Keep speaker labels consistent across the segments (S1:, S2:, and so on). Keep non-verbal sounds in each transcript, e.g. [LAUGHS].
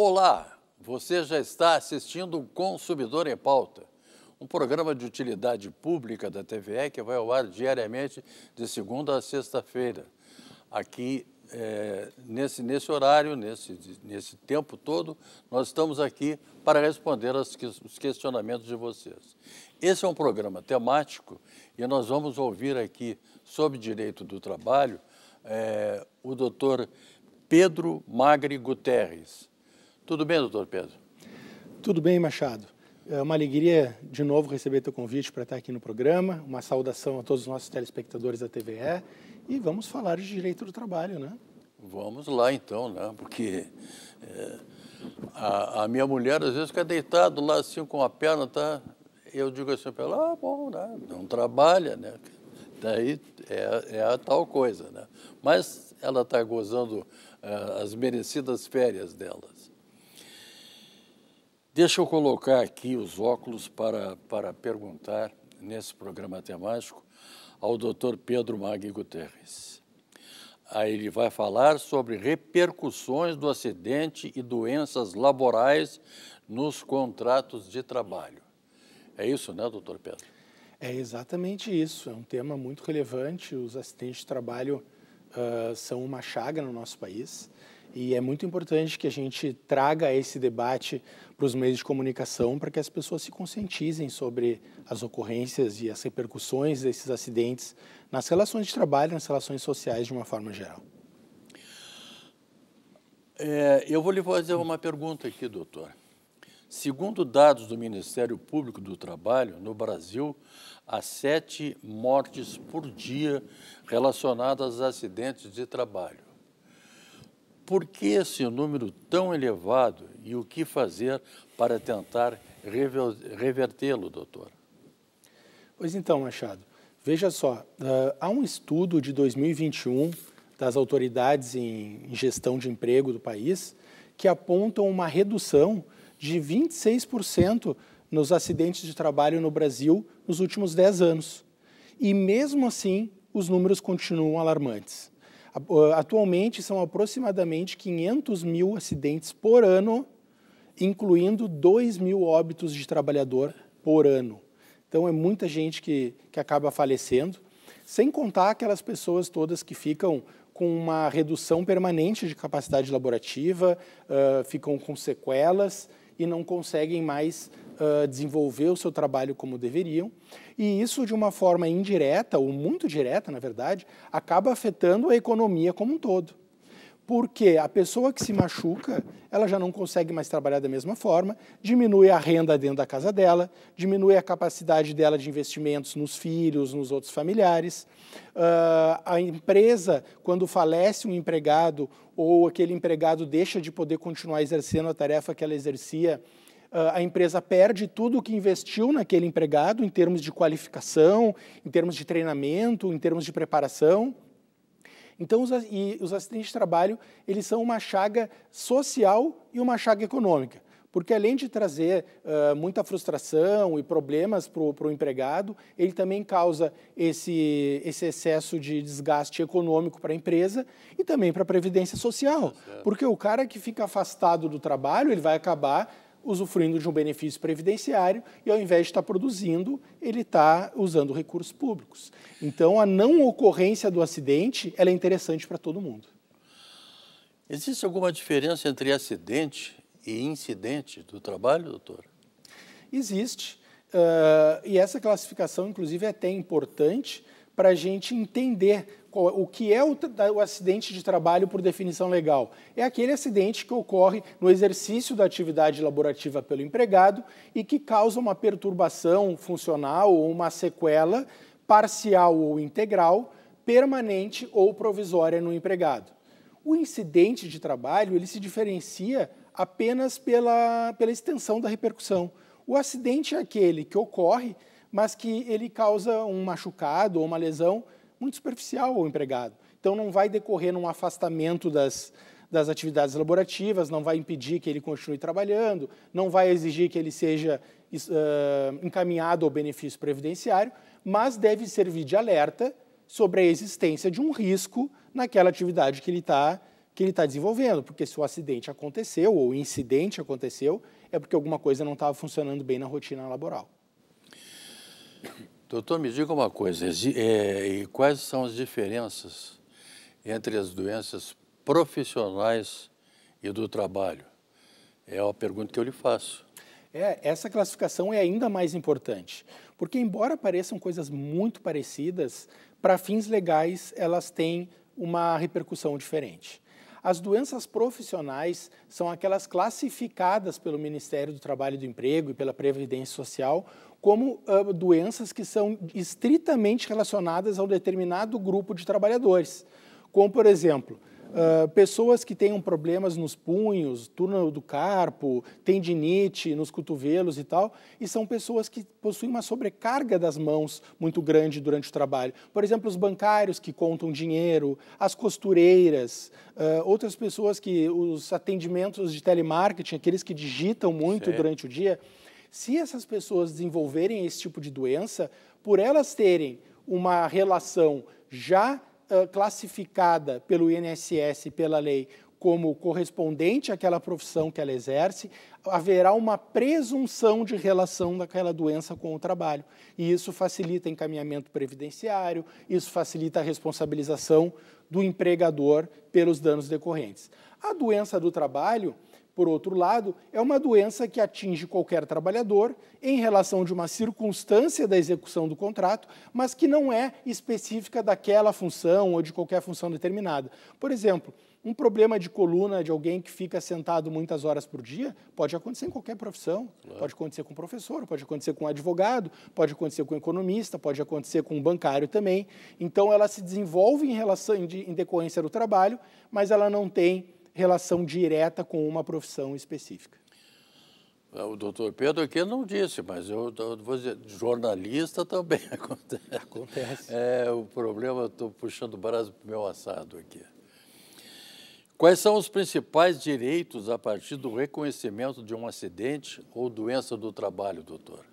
S1: Olá, você já está assistindo o Consumidor em Pauta, um programa de utilidade pública da TVE que vai ao ar diariamente de segunda a sexta-feira. Aqui, é, nesse, nesse horário, nesse, nesse tempo todo, nós estamos aqui para responder os questionamentos de vocês. Esse é um programa temático e nós vamos ouvir aqui, sobre direito do trabalho, é, o doutor Pedro Magri Guterres, tudo bem, doutor Pedro?
S2: Tudo bem, Machado. É uma alegria de novo receber teu convite para estar aqui no programa. Uma saudação a todos os nossos telespectadores da TVE. E vamos falar de direito do trabalho, né?
S1: Vamos lá então, né? Porque é, a, a, minha mulher às vezes fica deitado lá assim com a perna, tá? Eu digo assim para ela, ah, bom, né? não trabalha, né? Daí é, é, a tal coisa, né? Mas ela está gozando é, as merecidas férias delas. Deixa eu colocar aqui os óculos para, para perguntar, nesse programa temático, ao doutor Pedro Magui Guterres. Aí ele vai falar sobre repercussões do acidente e doenças laborais nos contratos de trabalho. É isso, né, doutor Pedro?
S2: É exatamente isso. É um tema muito relevante. Os acidentes de trabalho uh, são uma chaga no nosso país e é muito importante que a gente traga esse debate para os meios de comunicação para que as pessoas se conscientizem sobre as ocorrências e as repercussões desses acidentes nas relações de trabalho, nas relações sociais de uma forma geral.
S1: É, eu vou lhe fazer uma pergunta aqui, doutor. Segundo dados do Ministério Público do Trabalho, no Brasil, há sete mortes por dia relacionadas a acidentes de trabalho. Por que esse número tão elevado e o que fazer para tentar revertê-lo, doutor?
S2: Pois então, Machado, veja só, eh, há um estudo de 2021 das autoridades em gestão de emprego do país que apontam uma redução de 26% nos acidentes de trabalho no Brasil nos últimos 10 anos. E mesmo assim, os números continuam alarmantes. Atualmente são aproximadamente 500 mil acidentes por ano, incluindo 2 mil óbitos de trabalhador por ano. Então é muita gente que, que acaba falecendo, sem contar aquelas pessoas todas que ficam com uma redução permanente de capacidade laborativa, uh, ficam com sequelas e não conseguem mais uh, desenvolver o seu trabalho como deveriam, e isso de uma forma indireta, ou muito direta, na verdade, acaba afetando a economia como um todo. Porque a pessoa que se machuca, ela já não consegue mais trabalhar da mesma forma, diminui a renda dentro da casa dela, diminui a capacidade dela de investimentos nos filhos, nos outros familiares. Uh, a empresa, quando falece um empregado ou aquele empregado deixa de poder continuar exercendo a tarefa que ela exercia ah, a empresa perde tudo o que investiu naquele empregado em termos de qualificação, em termos de treinamento, em termos de preparação. Então, os, os acidentes de trabalho, eles são uma chaga social e uma chaga econômica porque além de trazer uh, muita frustração e problemas para o pro empregado, ele também causa esse, esse excesso de desgaste econômico para a empresa e também para a previdência social. Porque o cara que fica afastado do trabalho, ele vai acabar usufruindo de um benefício previdenciário e, ao invés de estar produzindo, ele está usando recursos públicos. Então, a não ocorrência do acidente é interessante para todo mundo.
S1: Existe alguma diferença entre acidente e incidente do trabalho, doutor?
S2: Existe. Uh, e essa classificação, inclusive, é até importante, para a gente entender o que é o, o, acidente de trabalho por definição legal? É aquele acidente que ocorre no exercício da atividade laborativa pelo empregado e que causa uma perturbação funcional ou uma sequela parcial ou integral, permanente ou provisória no empregado. O incidente de trabalho ele se diferencia apenas pela, pela extensão da repercussão. O acidente é aquele que ocorre mas que ele causa um machucado ou uma lesão muito superficial ao empregado. Então, não vai decorrer num afastamento das, das atividades laborativas, não vai impedir que ele continue trabalhando, não vai exigir que ele seja uh, encaminhado ao benefício previdenciário, mas deve servir de alerta sobre a existência de um risco naquela atividade que ele está que ele está desenvolvendo, porque se o acidente aconteceu ou o incidente aconteceu, é porque alguma coisa não estava funcionando bem na rotina laboral.
S1: Doutor, me diga uma coisa, é, quais são as diferenças entre as doenças profissionais e do trabalho? É uma pergunta que eu lhe faço.
S2: É, essa classificação é ainda mais importante, porque embora pareçam coisas muito parecidas, para fins legais elas têm uma repercussão diferente. As doenças profissionais são aquelas classificadas pelo Ministério do Trabalho e do Emprego e pela Previdência Social como uh, doenças que são estritamente relacionadas a um determinado grupo de trabalhadores, como, por exemplo, Uh, pessoas que tenham problemas nos punhos, turno do carpo, tendinite nos cotovelos e tal, e são pessoas que possuem uma sobrecarga das mãos muito grande durante o trabalho. Por exemplo, os bancários que contam dinheiro, as costureiras, uh, outras pessoas que os atendimentos de telemarketing, aqueles que digitam muito Sim. durante o dia se essas pessoas desenvolverem esse tipo de doença, por elas terem uma relação já uh, classificada pelo INSS, pela lei, como correspondente àquela profissão que ela exerce, haverá uma presunção de relação daquela doença com o trabalho. E isso facilita encaminhamento previdenciário, isso facilita a responsabilização do empregador pelos danos decorrentes. A doença do trabalho por outro lado, é uma doença que atinge qualquer trabalhador em relação de uma circunstância da execução do contrato, mas que não é específica daquela função ou de qualquer função determinada. Por exemplo, um problema de coluna de alguém que fica sentado muitas horas por dia pode acontecer em qualquer profissão. Claro. Pode acontecer com um professor, pode acontecer com um advogado, pode acontecer com um economista, pode acontecer com um bancário também. Então, ela se desenvolve em, relação, em decorrência do trabalho, mas ela não tem relação direta com uma profissão específica.
S1: É, o doutor Pedro aqui não disse, mas eu, eu vou dizer, jornalista também [LAUGHS] acontece. Acontece. É, o problema, estou puxando o braço para o meu assado aqui. Quais são os principais direitos a partir do reconhecimento de um acidente ou doença do trabalho, doutor?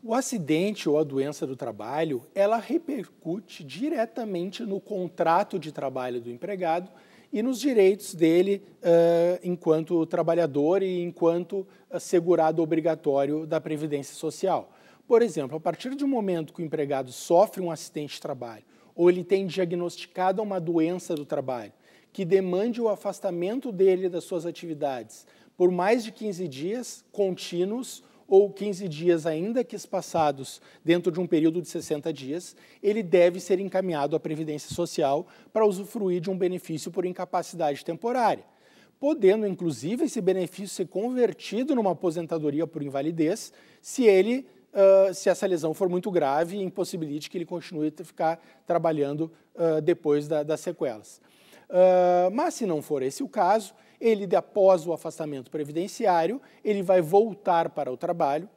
S2: O acidente ou a doença do trabalho, ela repercute diretamente no contrato de trabalho do empregado, e nos direitos dele uh, enquanto trabalhador e enquanto eh, segurado obrigatório da Previdência Social. Por exemplo, a partir do momento que o empregado sofre um acidente de trabalho ou ele tem diagnosticada uma doença do trabalho que demande o afastamento dele das suas atividades por mais de 15 dias contínuos ou 15 dias, ainda que espaçados dentro de um período de 60 dias, ele deve ser encaminhado à Previdência Social para usufruir de um benefício por incapacidade temporária, podendo, inclusive, esse benefício ser convertido numa aposentadoria por invalidez, se ele Uh, se essa lesão for muito grave e impossibilite que ele continue a ficar trabalhando uh, depois da, das sequelas. Uh, mas se não for esse o caso, ele, após o afastamento previdenciário, ele vai voltar para o trabalho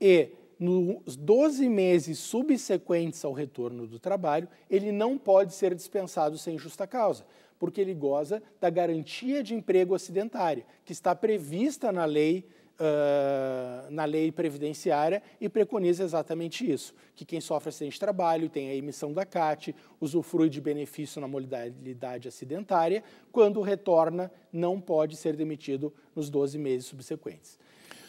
S2: e, nos 12 meses subsequentes ao retorno do trabalho, ele não pode ser dispensado sem justa causa, porque ele goza da garantia de emprego acidentária, que está prevista na lei uh, na lei previdenciária e preconiza exatamente isso, que quem sofre acidente de trabalho tem a emissão da CAT, usufrui de benefício na modalidade acidentária, quando retorna não pode ser demitido nos 12 meses subsequentes.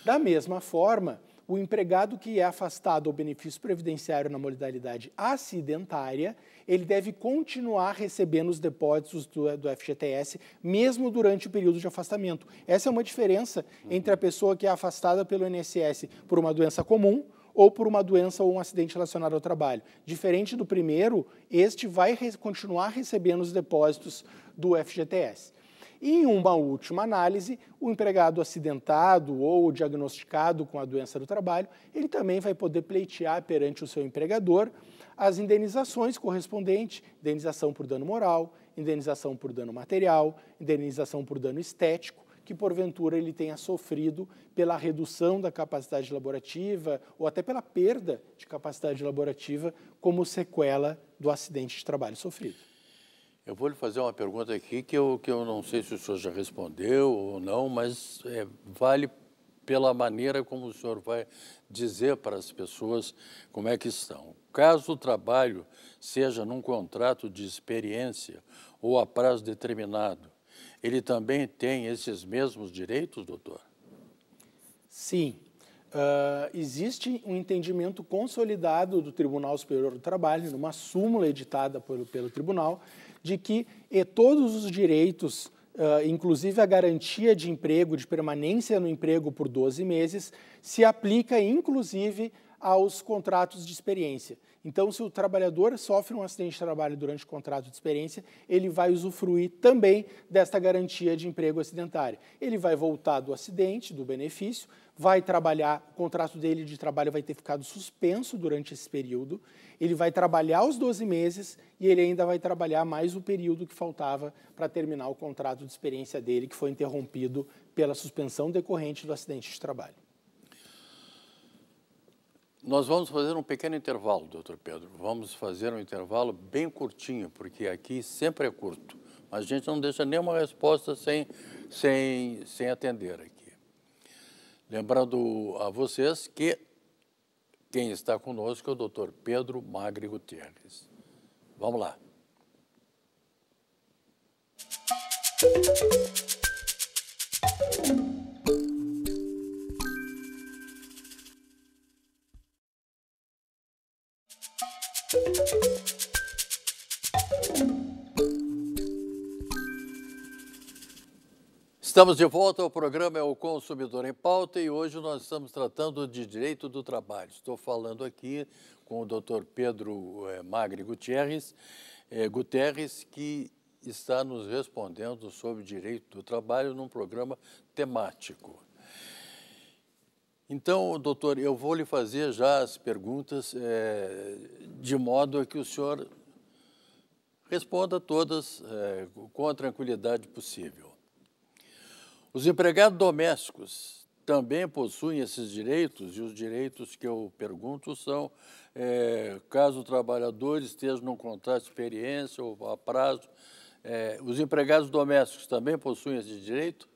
S2: Da mesma forma, o empregado que é afastado ao benefício previdenciário na modalidade acidentária, ele deve continuar recebendo os depósitos do, do FGTS, mesmo durante o período de afastamento. Essa é uma diferença uhum. entre a pessoa que é afastada pelo INSS por uma doença comum, ou por uma doença ou um acidente relacionado ao trabalho. Diferente do primeiro, este vai re continuar recebendo os depósitos do FGTS. E, em uma última análise, o empregado acidentado ou diagnosticado com a doença do trabalho, ele também vai poder pleitear perante o seu empregador as indenizações correspondentes, indenização por dano moral, indenização por dano material, indenização por dano estético, que porventura ele tenha sofrido pela redução da capacidade laborativa ou até pela perda de capacidade laborativa como sequela do acidente de trabalho sofrido.
S1: Eu vou lhe fazer uma pergunta aqui que eu, que eu não sei se o senhor já respondeu ou não, mas é, vale pela maneira como o senhor vai dizer para as pessoas como é que estão. Caso o trabalho seja num contrato de experiência ou a prazo determinado, ele também tem esses mesmos direitos, doutor?
S2: Sim. Uh, existe um entendimento consolidado do Tribunal Superior do Trabalho, numa súmula editada pelo, pelo Tribunal, de que eh, todos os direitos, eh, inclusive a garantia de emprego, de permanência no emprego por 12 meses, se aplica inclusive aos contratos de experiência. Então, se o trabalhador sofre um acidente de trabalho durante o contrato de experiência, ele vai usufruir também desta garantia de emprego acidentário. Ele vai voltar do acidente, do benefício, vai trabalhar, o contrato dele de trabalho vai ter ficado suspenso durante esse período, ele vai trabalhar os 12 meses e ele ainda vai trabalhar mais o período que faltava para terminar o contrato de experiência dele, que foi interrompido pela suspensão decorrente do acidente de trabalho.
S1: Nós vamos fazer um pequeno intervalo, doutor Pedro. Vamos fazer um intervalo bem curtinho, porque aqui sempre é curto. Mas A gente não deixa nenhuma resposta sem, sem, sem atender aqui. Lembrando a vocês que quem está conosco é o Dr. Pedro Magri Gutierrez. Vamos lá. Estamos de volta ao programa É o Consumidor em Pauta e hoje nós estamos tratando de direito do trabalho. Estou falando aqui com o Dr. Pedro Magre eh, Magri Gutierrez, é, eh, Guterres, que está nos respondendo sobre direito do trabalho num programa temático. Então, doutor, eu vou lhe fazer já as perguntas é, de modo a que o senhor responda todas com a tranquilidade possível. Os empregados domésticos também possuem esses direitos, e os direitos que eu pergunto são: é, caso o trabalhador esteja num contrato de experiência ou a prazo, é, os empregados domésticos também possuem esse direito?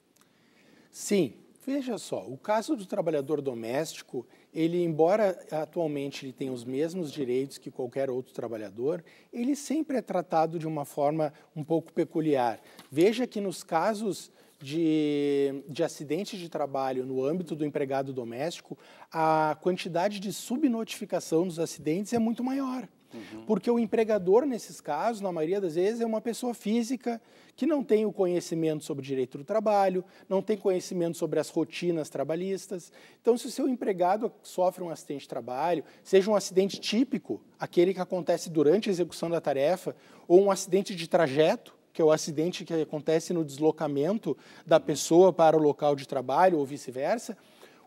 S2: Sim. Veja só, o caso do trabalhador doméstico, ele, embora atualmente ele tenha os mesmos direitos que qualquer outro trabalhador, ele sempre é tratado de uma forma um pouco peculiar. Veja que nos casos de, de acidentes de trabalho no âmbito do empregado doméstico, a quantidade de subnotificação dos acidentes é muito maior. Uhum. Porque o empregador, nesses casos, na maioria das vezes, é uma pessoa física que não tem o conhecimento sobre o direito do trabalho, não tem conhecimento sobre as rotinas trabalhistas. Então, se o seu empregado sofre um acidente de trabalho, seja um acidente típico, aquele que acontece durante a execução da tarefa, ou um acidente de trajeto, que é o acidente que acontece no deslocamento da pessoa para o local de trabalho ou vice-versa,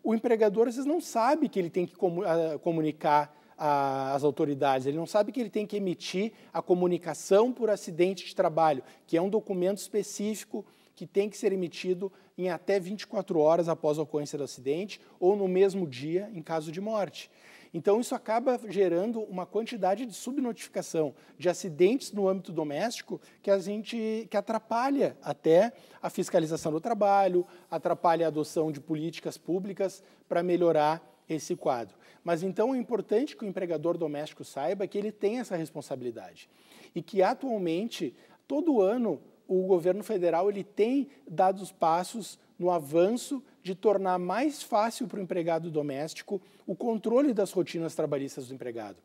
S2: o empregador às vezes não sabe que ele tem que ah, comunicar às autoridades, ele não sabe que ele tem que emitir a comunicação por acidente de trabalho, que é um documento específico que tem que ser emitido em até 24 horas após a ocorrência do acidente ou no mesmo dia em caso de morte. Então, isso acaba gerando uma quantidade de subnotificação de acidentes no âmbito doméstico que a gente que atrapalha até a fiscalização do trabalho, atrapalha a adoção de políticas públicas para melhorar esse quadro. Mas então é importante que o empregador doméstico saiba que ele tem essa responsabilidade e que atualmente, todo ano, o governo federal ele tem dado os passos no avanço de tornar mais fácil para o empregado doméstico o controle das rotinas trabalhistas do empregado.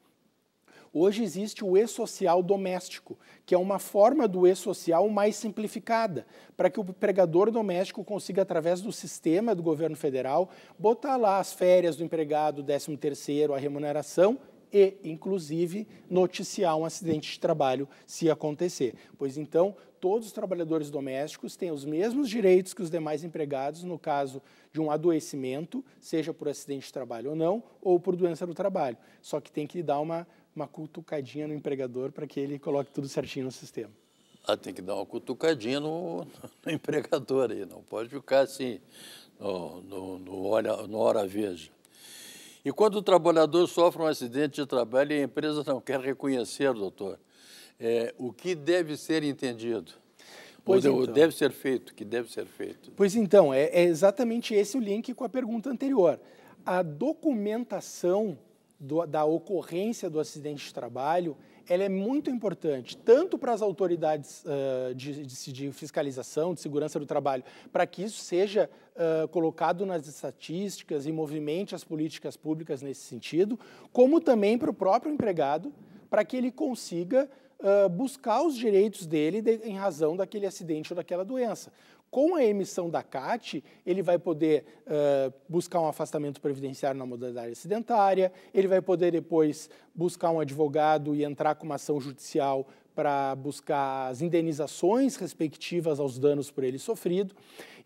S2: Hoje existe o e-social doméstico, que é uma forma do e-social mais simplificada, para que o empregador doméstico consiga, através do sistema do governo federal, botar lá as férias do empregado, o 13 terceiro, a remuneração e, inclusive, noticiar um acidente de trabalho se acontecer. Pois então, todos os trabalhadores domésticos têm os mesmos direitos que os demais empregados no caso de um adoecimento, seja por acidente de trabalho ou não, ou por doença do trabalho. Só que tem que dar uma, uma cutucadinha no empregador para que ele coloque tudo certinho no sistema.
S1: Ah, tem que dar uma cutucadinha no, [LAUGHS] no empregador aí, não pode ficar assim, no, no, no, hora, no hora veja. E quando o trabalhador sofre um acidente de trabalho e a empresa não quer reconhecer, doutor, é, o que deve ser entendido? Pois Ou então. deve ser feito, que deve ser feito.
S2: Pois então, é, é exatamente esse o link com a pergunta anterior. A documentação do, da ocorrência do acidente de trabalho, ela é muito importante, tanto para as autoridades uh, de, de, de, fiscalização, de segurança do trabalho, para que isso seja colocado nas estatísticas e movimente as políticas públicas nesse sentido, como também para o próprio empregado, para que ele consiga uh, buscar os direitos dele de, em razão daquele acidente ou daquela doença. Com a emissão da CAT, ele vai poder uh, buscar um afastamento previdenciário na modalidade acidentária, ele vai poder depois buscar um advogado e entrar com uma ação judicial para buscar as indenizações respectivas aos danos por ele sofrido.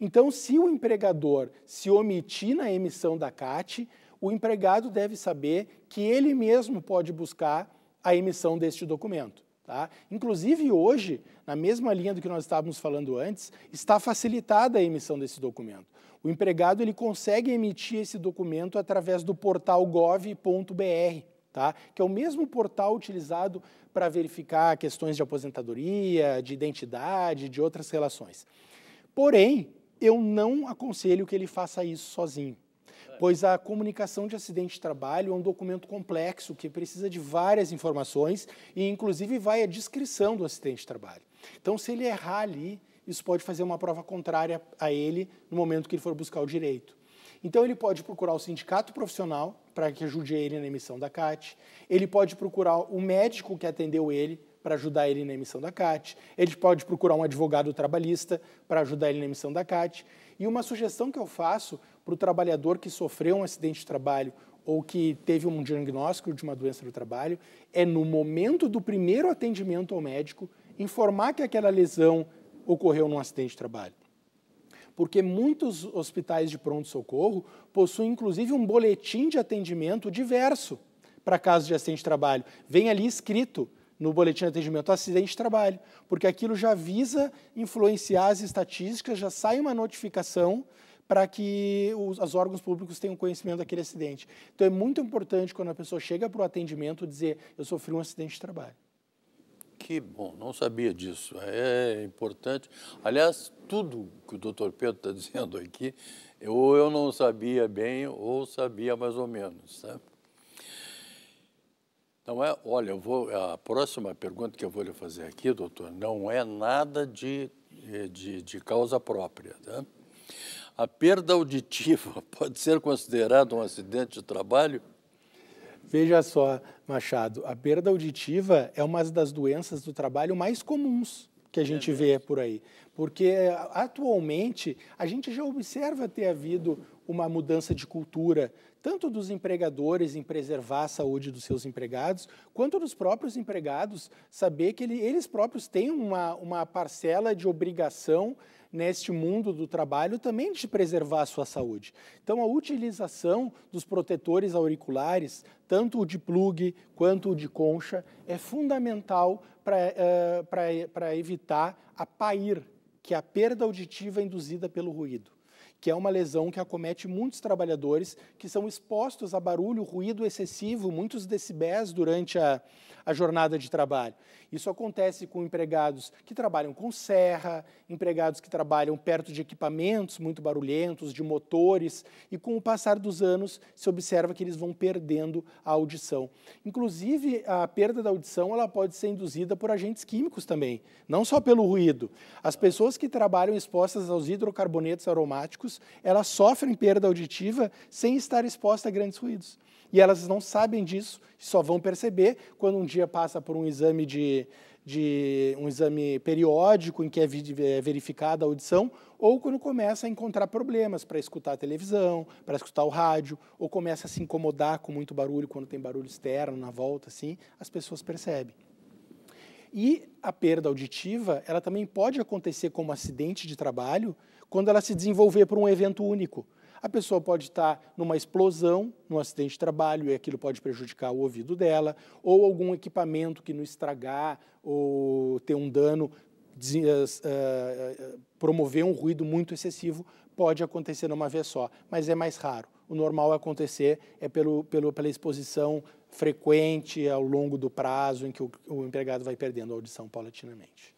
S2: Então, se o empregador se omitir na emissão da CAT, o empregado deve saber que ele mesmo pode buscar a emissão deste documento. Tá? Inclusive, hoje, na mesma linha do que nós estávamos falando antes, está facilitada a emissão desse documento. O empregado ele consegue emitir esse documento através do portal gov.br tá? que é o mesmo portal utilizado para verificar questões de aposentadoria, de identidade, de outras relações. Porém, eu não aconselho que ele faça isso sozinho, pois a comunicação de acidente de trabalho é um documento complexo que precisa de várias informações e, inclusive, vai à descrição do acidente de trabalho. Então, se ele errar ali, isso pode fazer uma prova contrária a ele no momento que ele for buscar o direito. Então, ele pode procurar o sindicato profissional para que ajude ele na emissão da CAT. Ele pode procurar o médico que atendeu ele para ajudar ele na emissão da CAT. Ele pode procurar um advogado trabalhista para ajudar ele na emissão da CAT. E uma sugestão que eu faço para o trabalhador que sofreu um acidente de trabalho ou que teve um diagnóstico de uma doença do trabalho é, no momento do primeiro atendimento ao médico, informar que aquela lesão ocorreu num acidente de trabalho porque muitos hospitais de pronto-socorro possuem inclusive um boletim de atendimento diverso para casos de acidente de trabalho. Vem ali escrito no boletim de atendimento acidente de trabalho, porque aquilo já visa influenciar as estatísticas, já sai uma notificação para que os, órgãos públicos tenham conhecimento daquele acidente. Então é muito importante quando a pessoa chega para o atendimento dizer eu sofri um acidente de trabalho.
S1: Que bom, não sabia disso. É, é importante. Aliás, tudo que o doutor Pedro está [LAUGHS] dizendo aqui, ou eu não sabia bem, ou sabia mais ou menos. Sabe? Né? Então, é, olha, eu vou, a próxima pergunta que eu vou lhe fazer aqui, doutor, não é nada de, eh, de, de causa própria. Né? A perda auditiva [LAUGHS] pode ser considerada um acidente de trabalho?
S2: Veja só, Machado, a perda auditiva é uma das doenças do trabalho mais comuns que a gente é vê por aí. Porque eh, atualmente a gente já observa ter havido uma mudança de cultura, tanto dos empregadores em preservar a saúde dos seus empregados, quanto dos próprios empregados saber que eles próprios têm uma, uma parcela de obrigação neste mundo do trabalho também de preservar a sua saúde. Então, a utilização dos protetores auriculares, tanto o de plug quanto o de concha, é fundamental para uh, eh, evitar a PAIR, que é a perda auditiva induzida pelo ruído que é uma lesão que acomete muitos trabalhadores que são expostos a barulho, ruído excessivo, muitos decibéis durante a, a jornada de trabalho. Isso acontece com empregados que trabalham com serra, empregados que trabalham perto de equipamentos muito barulhentos, de motores, e com o passar dos anos se observa que eles vão perdendo a audição. Inclusive, a perda da audição ela pode ser induzida por agentes químicos também, não só pelo ruído. As pessoas que trabalham expostas aos hidrocarbonetos aromáticos elas sofrem perda auditiva sem estar exposta a grandes ruídos. E elas não sabem disso, só vão perceber quando um dia passa por um exame de, de um exame periódico em que é, é verificada a audição, ou quando começa a encontrar problemas para escutar a televisão, para escutar o rádio, ou começa a se incomodar com muito barulho, quando tem barulho externo na volta, assim, as pessoas percebem. E a perda auditiva, ela também pode acontecer como acidente de trabalho quando ela se desenvolver por um evento único. A pessoa pode estar numa explosão, num acidente de trabalho, e aquilo pode prejudicar o ouvido dela, ou algum equipamento que não estragar ou ter um dano, eh, eh, eh, promover um ruído muito excessivo, pode acontecer numa vez só, mas é mais raro. O normal acontecer é pelo, pelo, pela exposição frequente ao longo do prazo em que o, o empregado vai perdendo a audição paulatinamente.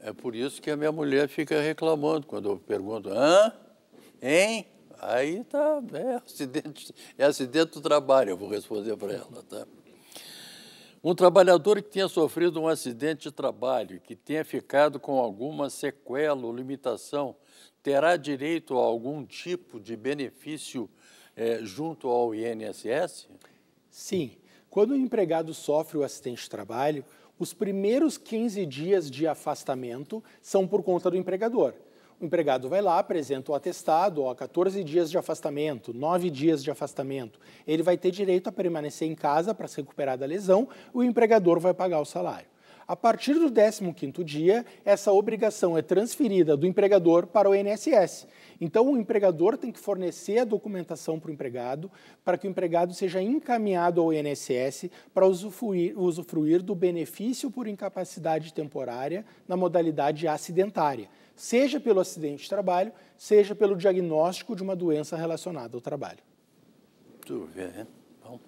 S1: É por isso que a minha mulher fica reclamando quando eu pergunto, hã? Hein? Aí tá, é acidente, é acidente do trabalho, eu vou responder para ela, tá? Um trabalhador que tenha sofrido um acidente de trabalho, que tenha ficado com alguma sequela ou limitação, terá direito a algum tipo de benefício é, junto ao INSS? Sim, quando o empregado sofre o acidente de
S2: trabalho, os primeiros 15 dias de afastamento são por conta do empregador. O empregado vai lá, apresenta o atestado, ó, 14 dias de afastamento, 9 dias de afastamento. Ele vai ter direito a permanecer em casa para se recuperar da lesão, o empregador vai pagar o salário. A partir do 15º dia, essa obrigação é transferida do empregador para o INSS. Então, o empregador tem que fornecer a documentação para o empregado, para que o empregado seja encaminhado ao INSS para usufruir, usufruir do benefício por incapacidade temporária na modalidade acidentária, seja pelo acidente de trabalho, seja pelo diagnóstico de uma doença relacionada ao trabalho.
S1: Tudo bem. né? Bom.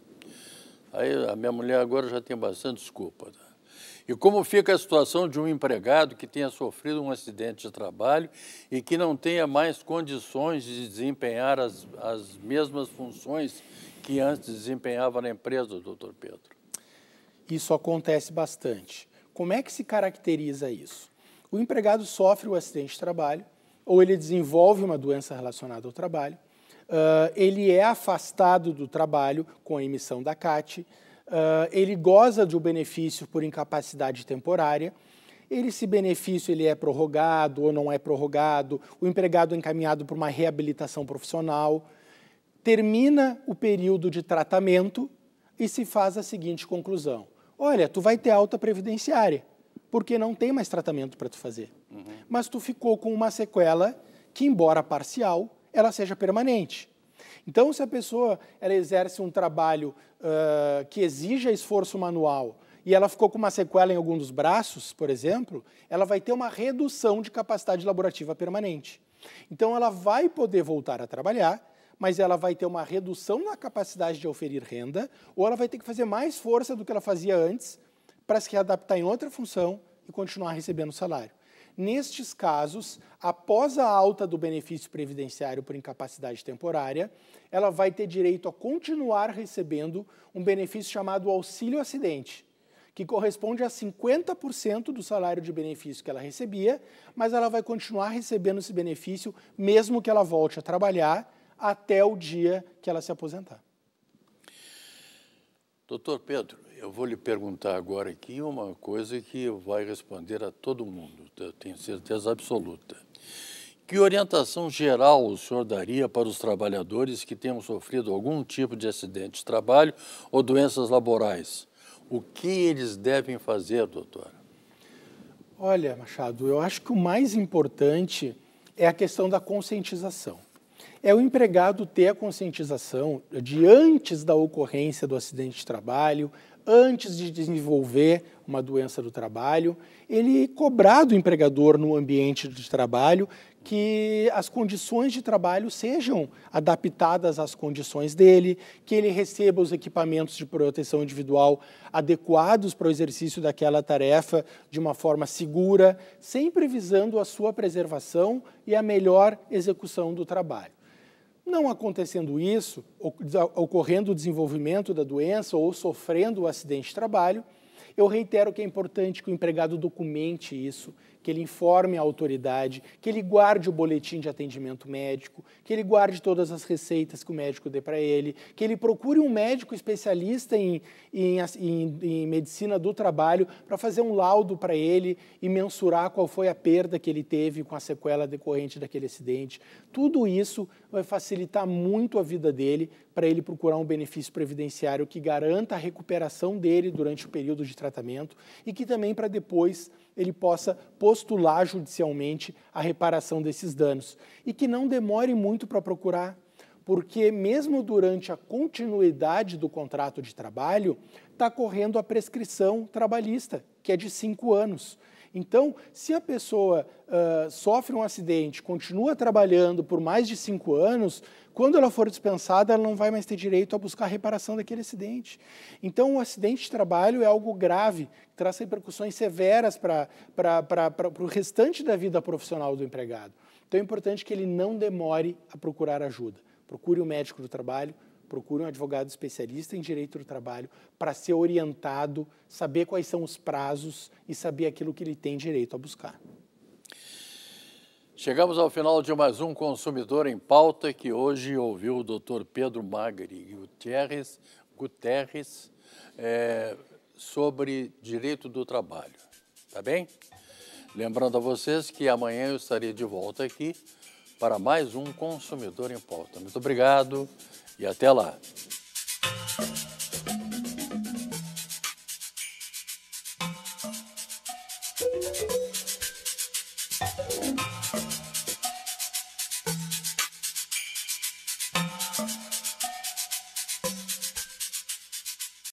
S1: Aí a minha mulher agora já tem bastante desculpa, tá? E como fica a situação de um empregado que tenha sofrido um acidente de trabalho e que não tenha mais condições de desempenhar as, as mesmas funções que antes desempenhava na empresa, doutor Pedro?
S2: Isso acontece bastante. Como é que se caracteriza isso? O empregado sofre o acidente de trabalho ou ele desenvolve uma doença relacionada ao trabalho, uh, ele é afastado do trabalho com a emissão da CAT, Uh, ele goza de um benefício por incapacidade temporária. Ele, esse benefício ele é prorrogado ou não é prorrogado, o empregado é encaminhado para uma reabilitação profissional, termina o período de tratamento e se faz a seguinte conclusão. Olha, tu vai ter alta previdenciária, porque não tem mais tratamento para tu fazer. Uhum. Mas tu ficou com uma sequela que, embora parcial, ela seja permanente. Então, se a pessoa ela exerce um trabalho uh, que exija esforço manual e ela ficou com uma sequela em algum dos braços, por exemplo, ela vai ter uma redução de capacidade laborativa permanente. Então, ela vai poder voltar a trabalhar, mas ela vai ter uma redução na capacidade de oferir renda, ou ela vai ter que fazer mais força do que ela fazia antes para se readaptar em outra função e continuar recebendo salário. Nestes casos, após a alta do benefício previdenciário por incapacidade temporária, ela vai ter direito a continuar recebendo um benefício chamado auxílio acidente, que corresponde a 50% do salário de benefício que ela recebia, mas ela vai continuar recebendo esse benefício mesmo que ela volte a trabalhar até o dia que ela se aposentar.
S1: Doutor Pedro, eu vou lhe perguntar agora aqui uma coisa que vai responder a todo mundo, eu tenho certeza absoluta. Que orientação geral o senhor daria para os trabalhadores que tenham sofrido algum tipo de acidente de trabalho ou doenças laborais? O que eles devem fazer, doutora?
S2: Olha, Machado, eu acho que o mais importante é a questão da conscientização. É o empregado ter a conscientização de antes da ocorrência do acidente de trabalho, antes de desenvolver uma doença do trabalho, ele é cobrar do empregador no ambiente de trabalho que as condições de trabalho sejam adaptadas às condições dele, que ele receba os equipamentos de proteção individual adequados para o exercício daquela tarefa de uma forma segura, sempre visando a sua preservação e a melhor execução do trabalho. Não acontecendo isso, ocorrendo o desenvolvimento da doença ou sofrendo o acidente de trabalho, eu reitero que é importante que o empregado documente isso que ele informe a autoridade, que ele guarde o boletim de atendimento médico, que ele guarde todas as receitas que o médico dê para ele, que ele procure um médico especialista em, em, em, em medicina do trabalho para fazer um laudo para ele e mensurar qual foi a perda que ele teve com a sequela decorrente daquele acidente. Tudo isso vai facilitar muito a vida dele, para ele procurar um benefício previdenciário que garanta a recuperação dele durante o período de tratamento e que também para depois ele possa postular judicialmente a reparação desses danos e que não demore muito para procurar, porque mesmo durante a continuidade do contrato de trabalho está correndo a prescrição trabalhista, que é de cinco anos. Então, se a pessoa uh, sofre um acidente, continua trabalhando por mais de cinco anos, quando ela for dispensada, ela não vai mais ter direito a buscar a reparação daquele acidente. Então, o acidente de trabalho é algo grave, que traz repercussões severas para o restante da vida profissional do empregado. Então, é importante que ele não demore a procurar ajuda. Procure um médico do trabalho, procure um advogado especialista em direito do trabalho para ser orientado, saber quais são os prazos e saber aquilo que ele tem direito a buscar.
S1: Chegamos ao final de mais um Consumidor em Pauta, que hoje ouviu o doutor Pedro Magri Gutierrez, Guterres é, sobre direito do trabalho. Tá bem? Lembrando a vocês que amanhã eu estarei de volta aqui para mais um Consumidor em Pauta. Muito obrigado e até lá.